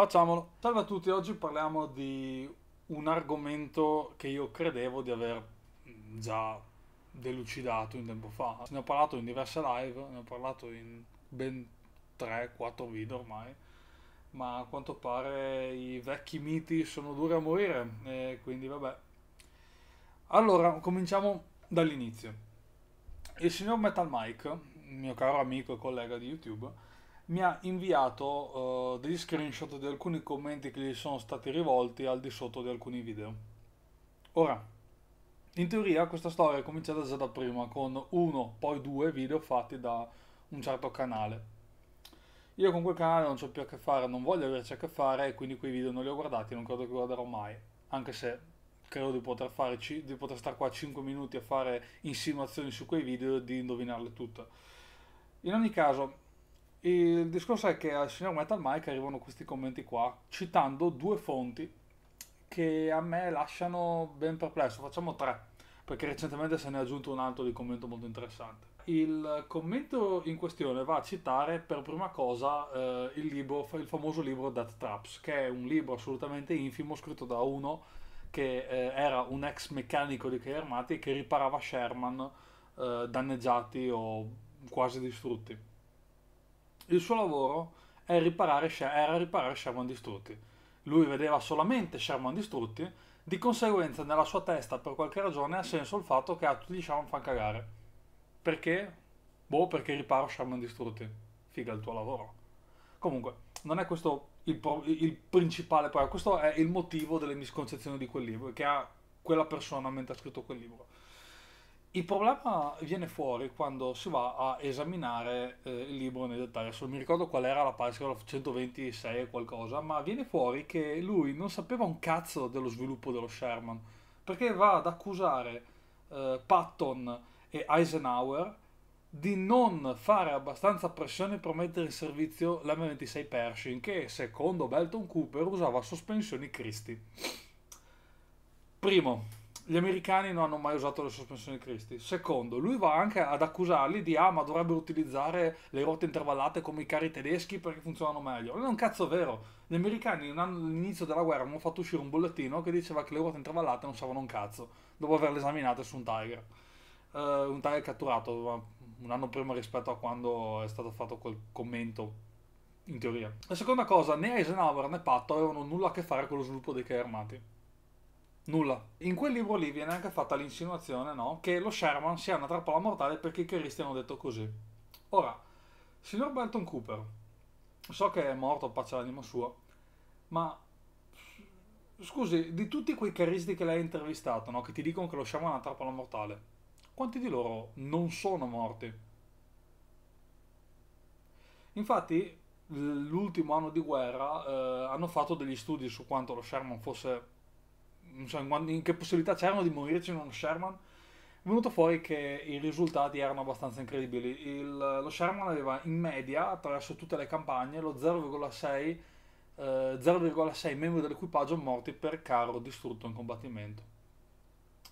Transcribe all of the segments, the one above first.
Facciamolo. Salve a tutti, oggi parliamo di un argomento che io credevo di aver già delucidato un tempo fa. Ne ho parlato in diverse live, ne ho parlato in ben 3-4 video ormai, ma a quanto pare i vecchi miti sono duri a morire, e quindi vabbè. Allora, cominciamo dall'inizio. Il signor Metal Mike, mio caro amico e collega di YouTube, mi ha inviato uh, degli screenshot di alcuni commenti che gli sono stati rivolti al di sotto di alcuni video. Ora, in teoria questa storia è cominciata già da prima con uno, poi due video fatti da un certo canale. Io con quel canale non ho più a che fare, non voglio averci a che fare e quindi quei video non li ho guardati, non credo che guarderò mai, anche se credo di poter, fare, di poter stare qua 5 minuti a fare insinuazioni su quei video e di indovinarle tutte. In ogni caso, il discorso è che al signor Metal Mike arrivano questi commenti qua, citando due fonti che a me lasciano ben perplesso. Facciamo tre, perché recentemente se ne è aggiunto un altro di commento molto interessante. Il commento in questione va a citare per prima cosa eh, il, libro, il famoso libro Death Traps, che è un libro assolutamente infimo scritto da uno che eh, era un ex meccanico di carri armati che riparava Sherman eh, danneggiati o quasi distrutti il suo lavoro riparare, era riparare Sherman distrutti. Lui vedeva solamente Sherman distrutti, di conseguenza nella sua testa per qualche ragione ha senso il fatto che a tutti gli Sherman fanno cagare. Perché? Boh, perché riparo Sherman distrutti. Figa il tuo lavoro. Comunque, non è questo il, pro- il principale problema, questo è il motivo delle misconcezioni di quel libro, che ha quella persona mentre ha scritto quel libro il problema viene fuori quando si va a esaminare eh, il libro nel dettaglio. Adesso mi ricordo qual era la pagina 126 o qualcosa, ma viene fuori che lui non sapeva un cazzo dello sviluppo dello Sherman, perché va ad accusare eh, Patton e Eisenhower di non fare abbastanza pressione per mettere in servizio l'M26 Pershing, che secondo Belton Cooper usava sospensioni Christie. Primo, gli americani non hanno mai usato le sospensioni Cristi. Secondo, lui va anche ad accusarli di ah, ma dovrebbero utilizzare le ruote intervallate come i carri tedeschi perché funzionano meglio. Non è un cazzo vero. Gli americani all'inizio della guerra hanno fatto uscire un bollettino che diceva che le ruote intervallate non servono un cazzo, dopo averle esaminate su un Tiger. Uh, un Tiger catturato un anno prima rispetto a quando è stato fatto quel commento in teoria. La seconda cosa, né Eisenhower né Patto avevano nulla a che fare con lo sviluppo dei carri armati Nulla. In quel libro lì viene anche fatta l'insinuazione, no? Che lo Sherman sia una trappola mortale perché i chieristi hanno detto così. Ora, signor Benton Cooper, so che è morto, pace l'anima sua, ma scusi, di tutti quei chieristi che lei ha intervistato, no? Che ti dicono che lo Sherman è una trappola mortale, quanti di loro non sono morti? Infatti, l'ultimo anno di guerra eh, hanno fatto degli studi su quanto lo Sherman fosse non so in, quando, in che possibilità c'erano di morirci in uno Sherman, è venuto fuori che i risultati erano abbastanza incredibili. Il, lo Sherman aveva in media, attraverso tutte le campagne, lo 0,6 0,6 eh, membri dell'equipaggio morti per carro distrutto in combattimento.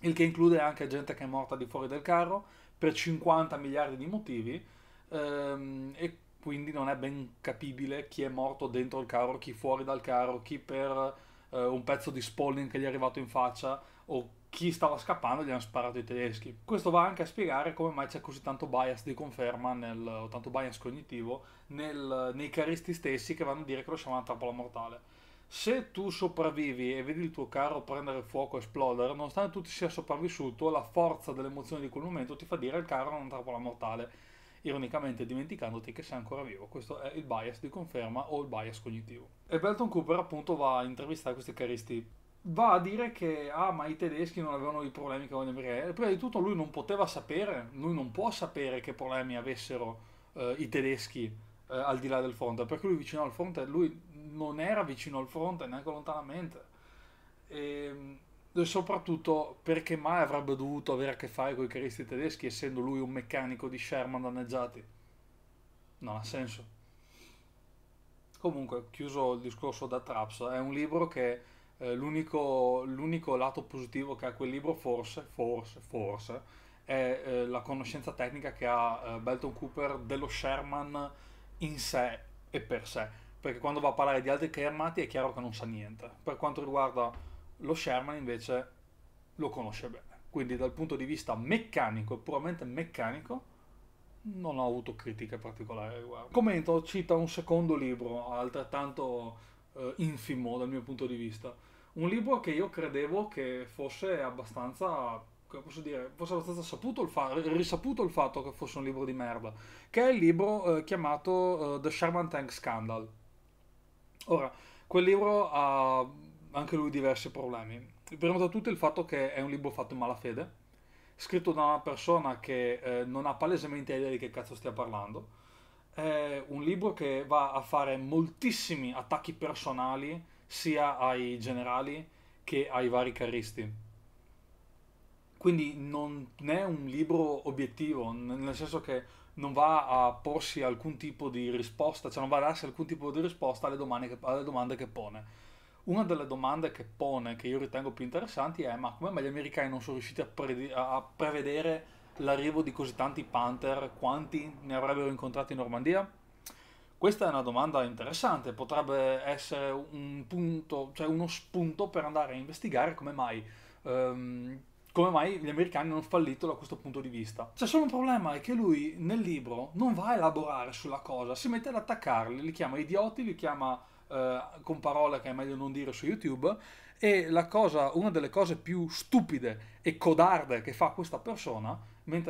Il che include anche gente che è morta di fuori del carro per 50 miliardi di motivi ehm, e quindi non è ben capibile chi è morto dentro il carro, chi fuori dal carro, chi per eh, un pezzo di Spolling che gli è arrivato in faccia o chi stava scappando gli hanno sparato i tedeschi. Questo va anche a spiegare come mai c'è così tanto bias di conferma nel, o tanto bias cognitivo nel, nei caristi stessi che vanno a dire che lo siamo una trappola mortale. Se tu sopravvivi e vedi il tuo carro prendere fuoco e esplodere, nonostante tu ti sia sopravvissuto, la forza dell'emozione di quel momento ti fa dire che il carro è una trappola mortale ironicamente dimenticandoti che sei ancora vivo. Questo è il bias di conferma o il bias cognitivo. E Belton Cooper appunto va a intervistare questi caristi. Va a dire che, ah, ma i tedeschi non avevano i problemi che avevano i perché prima di tutto lui non poteva sapere, lui non può sapere che problemi avessero eh, i tedeschi eh, al di là del fronte, perché lui vicino al fronte, lui non era vicino al fronte neanche lontanamente. E, ehm, soprattutto perché mai avrebbe dovuto avere a che fare con i caristi tedeschi essendo lui un meccanico di Sherman danneggiati? Non ha senso. Comunque, chiuso il discorso da Traps, è un libro che eh, l'unico, l'unico, lato positivo che ha quel libro forse, forse, forse, è eh, la conoscenza tecnica che ha eh, Belton Cooper dello Sherman in sé e per sé. Perché quando va a parlare di altri carri armati è chiaro che non sa niente. Per quanto riguarda lo Sherman invece lo conosce bene. Quindi dal punto di vista meccanico, puramente meccanico, non ho avuto critiche particolari al riguardo. Commento, cita un secondo libro, altrettanto eh, infimo dal mio punto di vista. Un libro che io credevo che fosse abbastanza, come posso dire, fosse abbastanza saputo il fa- risaputo il fatto che fosse un libro di merda, che è il libro eh, chiamato eh, The Sherman Tank Scandal. Ora, quel libro ha anche lui diversi problemi. Prima di tutto il fatto che è un libro fatto in malafede, scritto da una persona che eh, non ha palesemente idea di che cazzo stia parlando. È un libro che va a fare moltissimi attacchi personali sia ai generali che ai vari carristi. Quindi non è un libro obiettivo, nel senso che non va a porsi alcun tipo di risposta, cioè non va a darsi alcun tipo di risposta alle domande che, alle domande che pone una delle domande che pone, che io ritengo più interessanti, è ma come mai gli americani non sono riusciti a, predi- a prevedere l'arrivo di così tanti Panther, quanti ne avrebbero incontrati in Normandia? Questa è una domanda interessante, potrebbe essere un punto, cioè uno spunto per andare a investigare come mai, um, come mai gli americani hanno fallito da questo punto di vista. C'è solo un problema, è che lui nel libro non va a elaborare sulla cosa, si mette ad attaccarli, li chiama idioti, li chiama eh, con parole che è meglio non dire su YouTube. E cosa, una delle cose più stupide e codarde che fa questa persona,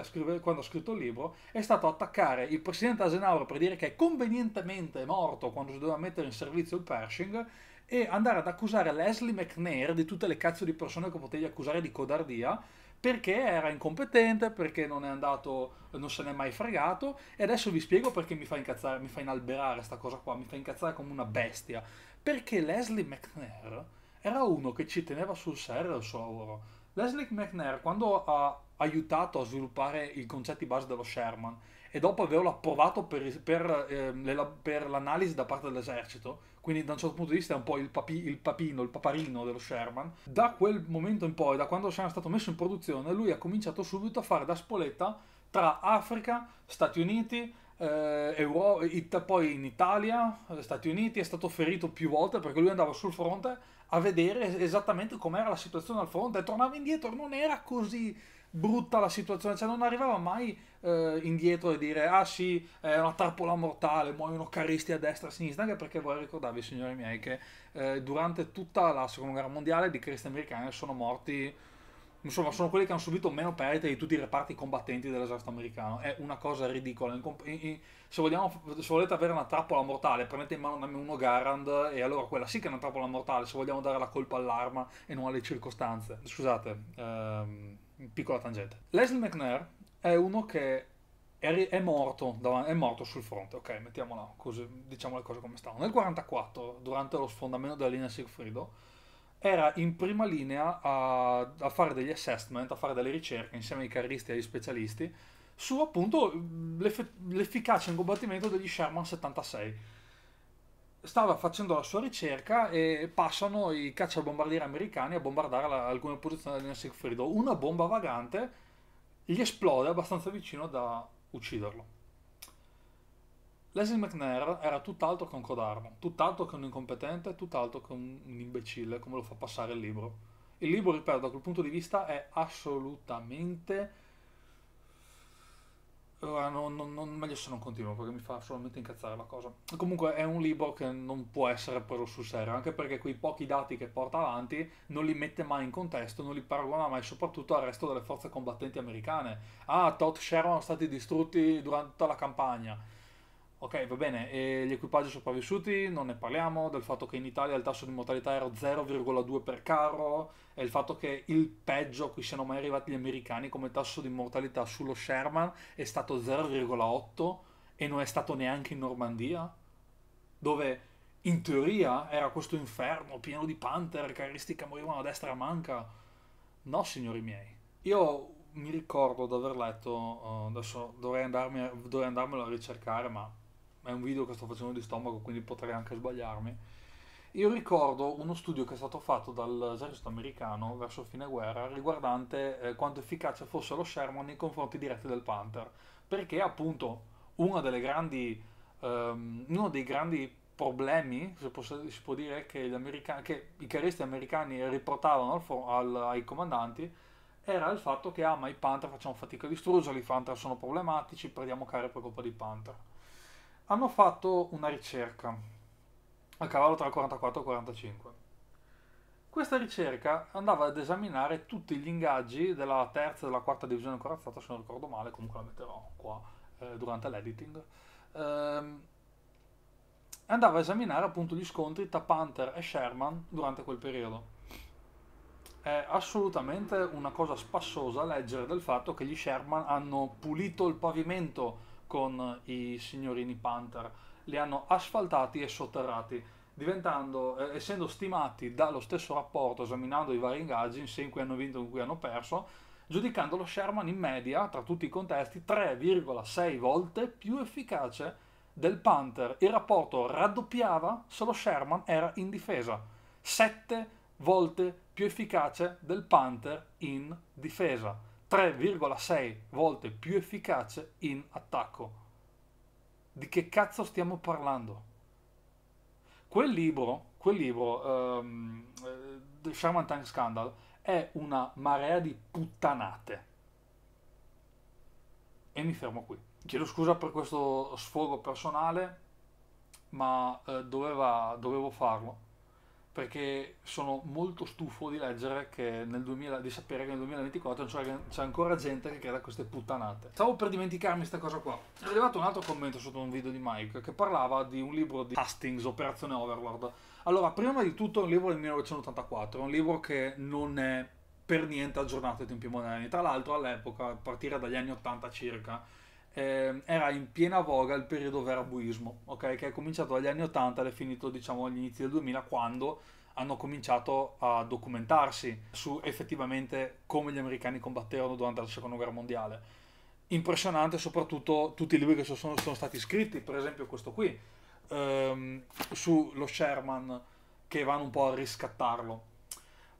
scrive, quando ha scritto il libro, è stato attaccare il presidente Asenauer per dire che è convenientemente morto quando si doveva mettere in servizio il Pershing e andare ad accusare Leslie McNair di tutte le cazzo di persone che potevi accusare di codardia perché era incompetente, perché non è andato, non se n'è mai fregato e adesso vi spiego perché mi fa incazzare, mi fa inalberare questa cosa qua, mi fa incazzare come una bestia, perché Leslie McNair era uno che ci teneva sul serio il suo lavoro. Leslie McNair quando ha aiutato a sviluppare i concetti base dello Sherman e dopo averlo approvato per, per, eh, per l'analisi da parte dell'esercito, quindi da un certo punto di vista è un po' il, papi, il, papino, il paparino dello Sherman, da quel momento in poi, da quando Sherman è stato messo in produzione, lui ha cominciato subito a fare da spoletta tra Africa, Stati Uniti, eh, Euro, it, poi in Italia, eh, Stati Uniti, è stato ferito più volte perché lui andava sul fronte a vedere esattamente com'era la situazione al fronte e tornava indietro, non era così brutta la situazione, cioè non arrivava mai eh, indietro e dire ah sì, è una trappola mortale, muoiono caristi a destra e a sinistra, anche perché vorrei ricordarvi, signori miei, che eh, durante tutta la seconda guerra mondiale di caristi americani sono morti, insomma, sono quelli che hanno subito meno perdite di tutti i reparti combattenti dell'esercito americano. È una cosa ridicola. In, in, se, vogliamo, se, volete avere una trappola mortale, prendete in mano uno Garand e allora quella sì che è una trappola mortale, se vogliamo dare la colpa all'arma e non alle circostanze. Scusate, ehm, piccola tangente. Leslie McNair è uno che è, è, morto, è morto sul fronte, ok, mettiamola così, diciamo le cose come stanno. Nel 1944, durante lo sfondamento della linea Sigfrido, era in prima linea a, a, fare degli assessment, a fare delle ricerche insieme ai carristi e agli specialisti su appunto l'efficacia in combattimento degli Sherman 76 stava facendo la sua ricerca e passano i cacciabombardieri americani a bombardare la, alcune posizioni della linea Sigfrido. Una bomba vagante gli esplode abbastanza vicino da ucciderlo. Leslie McNair era tutt'altro che un codardo, tutt'altro che un incompetente, tutt'altro che un imbecille, come lo fa passare il libro. Il libro, ripeto, da quel punto di vista è assolutamente Ora ah, non, non, non, meglio se non continuo perché mi fa solamente incazzare la cosa. Comunque è un libro che non può essere preso sul serio, anche perché quei pochi dati che porta avanti non li mette mai in contesto, non li paragona mai soprattutto al resto delle forze combattenti americane. Ah, Todd Sherman sono stati distrutti durante la campagna Ok, va bene, e gli equipaggi sopravvissuti non ne parliamo, del fatto che in Italia il tasso di mortalità era 0,2 per carro e il fatto che il peggio a cui siano mai arrivati gli americani come tasso di mortalità sullo Sherman è stato 0,8 e non è stato neanche in Normandia, dove in teoria era questo inferno pieno di panther, caristica morivano a destra a manca. No, signori miei, io mi ricordo di aver letto, eh, adesso dovrei, andarmi, dovrei andarmelo a ricercare, ma è un video che sto facendo di stomaco, quindi potrei anche sbagliarmi. Io ricordo uno studio che è stato fatto dall'esercito americano verso fine guerra riguardante eh, quanto efficace fosse lo Sherman nei confronti diretti del Panther, perché appunto uno, grandi, um, uno dei grandi problemi, se posso, si può dire, che, che i caristi americani riportavano al al, ai comandanti era il fatto che ah ma i Panther facciamo fatica a distruggerli, i Panther sono problematici, perdiamo cari per colpa dei Panther hanno fatto una ricerca a cavallo tra il 44 e il 45. Questa ricerca andava ad esaminare tutti gli ingaggi della terza e della quarta divisione corazzata, se non ricordo male, comunque la metterò qua eh, durante l'editing. Ehm, andava a esaminare appunto gli scontri tra Panther e Sherman durante quel periodo. È assolutamente una cosa spassosa leggere del fatto che gli Sherman hanno pulito il pavimento con i signorini Panther, li hanno asfaltati e sotterrati, eh, essendo stimati dallo stesso rapporto esaminando i vari ingaggi, se in cui hanno vinto e in cui hanno perso, giudicando lo Sherman in media, tra tutti i contesti, 3,6 volte più efficace del Panther. Il rapporto raddoppiava se lo Sherman era in difesa, 7 volte più efficace del Panther in difesa. 3,6 volte più efficace in attacco. Di che cazzo stiamo parlando? Quel libro, quel libro um, ehm, The eh, Sherman Tank Scandal, è una marea di puttanate. E mi fermo qui. Chiedo scusa per questo sfogo personale, ma eh, doveva, dovevo farlo perché sono molto stufo di leggere che nel 2000, di sapere che nel 2024 c'è ancora gente che crede a queste puttanate. Stavo per dimenticarmi questa cosa qua. È arrivato un altro commento sotto un video di Mike che parlava di un libro di Hastings, Operazione Overlord. Allora, prima di tutto è un libro del 1984, è un libro che non è per niente aggiornato ai tempi moderni. Tra l'altro all'epoca, a partire dagli anni 80 circa, eh, era in piena voga il periodo verabuismo, okay? che è cominciato dagli anni 80 ed è finito diciamo agli inizi del 2000 quando hanno cominciato a documentarsi su effettivamente come gli americani combatterono durante la seconda guerra mondiale. Impressionante soprattutto tutti i libri che sono, sono stati scritti, per esempio questo qui, ehm, sullo Sherman che vanno un po' a riscattarlo.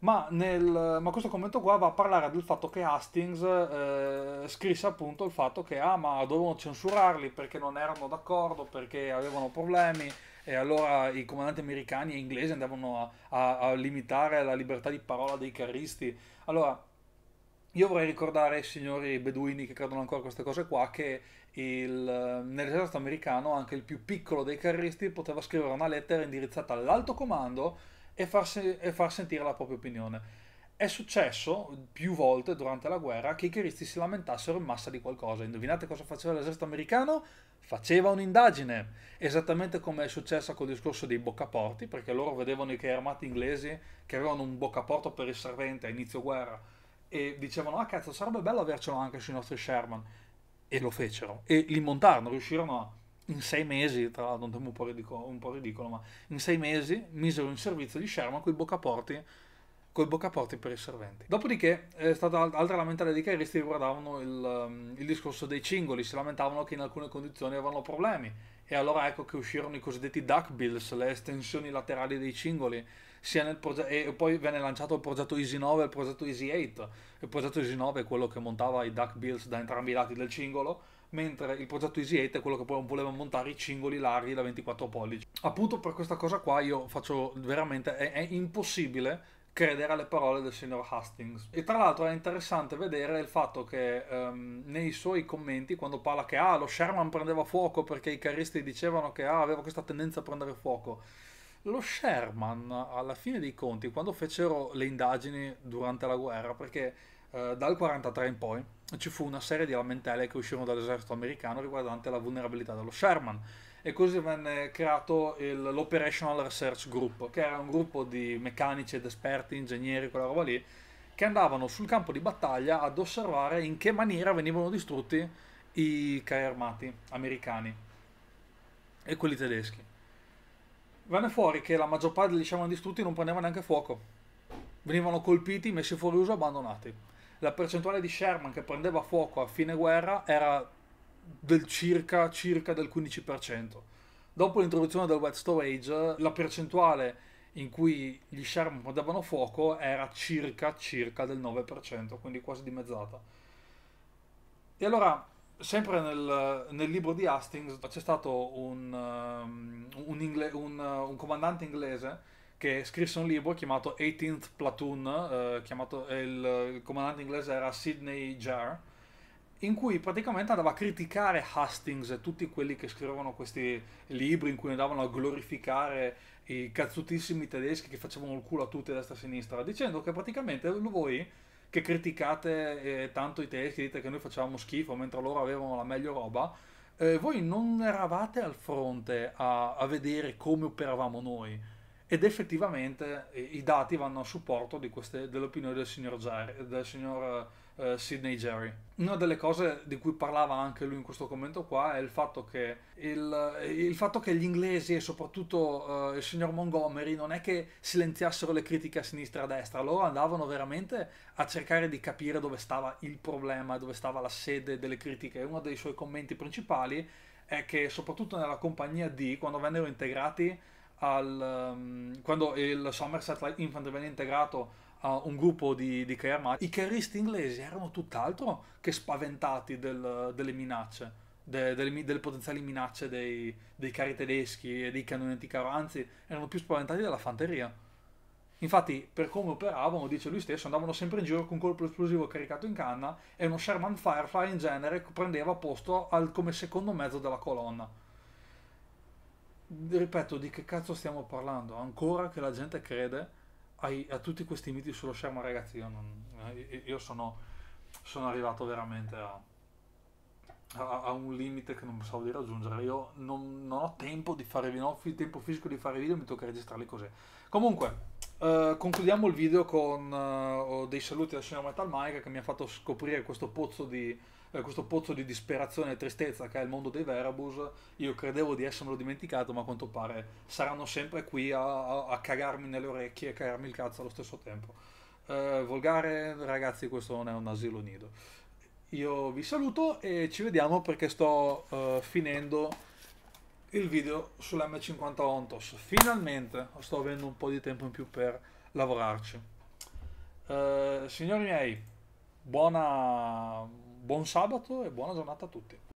Ma, nel, ma, questo commento qua va a parlare del fatto che Hastings eh, scrisse appunto il fatto che ah ma dovevano censurarli perché non erano d'accordo, perché avevano problemi e allora i comandanti americani e inglesi andavano a, a, a limitare la libertà di parola dei carristi. Allora, io vorrei ricordare ai signori beduini che credono ancora a queste cose qua che il, nell'esercito americano anche il più piccolo dei carristi poteva scrivere una lettera indirizzata all'alto comando e far, e far sentire la propria opinione. È successo più volte durante la guerra che i chieristi si lamentassero in massa di qualcosa. Indovinate cosa faceva l'esercito americano? Faceva un'indagine, esattamente come è successo col discorso dei boccaporti, perché loro vedevano i carri armati inglesi che avevano un boccaporto per il servente a inizio guerra e dicevano: Ah, cazzo, sarebbe bello avercelo anche sui nostri Sherman. E lo fecero e li montarono, riuscirono a in sei mesi, tra l'altro un tempo un po' ridicolo, un po ridicolo ma in sei mesi misero in servizio di Sherman coi boccaporti col boccaporti per i serventi. Dopodiché è stata altra lamentela dei caristi riguardavano il, um, il, discorso dei cingoli, si lamentavano che in alcune condizioni avevano problemi e allora ecco che uscirono i cosiddetti duck bills, le estensioni laterali dei cingoli, e poi venne lanciato il progetto Easy 9 e il progetto Easy 8. Il progetto Easy 9 è quello che montava i duck bills da entrambi i lati del cingolo mentre il progetto Easy 8 è quello che poi voleva montare i cingoli larghi da 24 pollici. Appunto per questa cosa qua io faccio veramente, è, è impossibile credere alle parole del signor Hastings. E tra l'altro è interessante vedere il fatto che um, nei suoi commenti, quando parla che ah, lo Sherman prendeva fuoco perché i caristi dicevano che ah, aveva questa tendenza a prendere fuoco, lo Sherman, alla fine dei conti, quando fecero le indagini durante la guerra, perché uh, dal 43 in poi, ci fu una serie di lamentele che uscirono dall'esercito americano riguardante la vulnerabilità dello Sherman e così venne creato l'Operational Research Group, che era un gruppo di meccanici ed esperti, ingegneri, quella roba lì, che andavano sul campo di battaglia ad osservare in che maniera venivano distrutti i carri armati americani e quelli tedeschi. Venne fuori che la maggior parte degli Sherman distrutti non prendeva neanche fuoco, venivano colpiti, messi fuori uso e abbandonati la percentuale di Sherman che prendeva fuoco a fine guerra era del circa, circa del 15%. Dopo l'introduzione del wet storage, la percentuale in cui gli Sherman prendevano fuoco era circa, circa del 9%, quindi quasi dimezzata. E allora, sempre nel, nel libro di Hastings, c'è stato un, um, un, ingle- un, uh, un comandante inglese che scrisse un libro chiamato 18th Platoon, eh, chiamato, eh, il, il, comandante inglese era Sidney Jarre, in cui praticamente andava a criticare Hastings e tutti quelli che scrivevano questi libri in cui andavano a glorificare i cazzutissimi tedeschi che facevano il culo a tutti a destra e a sinistra, dicendo che praticamente voi che criticate eh, tanto i tedeschi, dite che noi facevamo schifo mentre loro avevano la meglio roba, eh, voi non eravate al fronte a, a vedere come operavamo noi ed effettivamente eh, i dati vanno a supporto queste, dell'opinione del signor, Jerry, del signor eh, Sidney Jerry. Una delle cose di cui parlava anche lui in questo commento qua è il fatto che, il, il fatto che gli inglesi e soprattutto eh, il signor Montgomery non è che silenziassero le critiche a sinistra e a destra, loro andavano veramente a cercare di capire dove stava il problema, dove stava la sede delle critiche. Uno dei suoi commenti principali è che soprattutto nella compagnia D, quando vennero integrati, al, um, quando il Somerset Light Infantry venne integrato a un gruppo di, di armati, i carristi inglesi erano tutt'altro che spaventati del, delle minacce. Delle, delle, delle, potenziali minacce dei, dei carri tedeschi e dei cannonetti caro, anzi erano più spaventati della fanteria. Infatti, per come operavano, dice lui stesso, andavano sempre in giro con un colpo esplosivo caricato in canna e uno Sherman Firefly in genere prendeva posto al, come secondo mezzo della colonna ripeto, di che cazzo stiamo parlando? Ancora che la gente crede ai, a tutti questi miti sullo schermo, ragazzi, io, non, eh, io sono, sono, arrivato veramente a, a, a, un limite che non pensavo di raggiungere. Io non, non ho tempo di fare video, non ho tempo fisico di fare video, mi tocca registrarli così. Comunque. Eh, concludiamo il video con eh, dei saluti da Cinema Metal Mike che mi ha fatto scoprire questo pozzo di, eh, questo pozzo di disperazione e tristezza che è il mondo dei Verabus, io credevo di essermelo dimenticato, ma a quanto pare saranno sempre qui a, a, a cagarmi nelle orecchie e a cagarmi il cazzo allo stesso tempo. Eh, volgare, ragazzi, questo non è un asilo nido. Io vi saluto e ci vediamo perché sto eh, finendo il video sull'M50 Ontos. Finalmente sto avendo un po' di tempo in più per lavorarci. Uh, signori miei, buona buon sabato e buona giornata a tutti.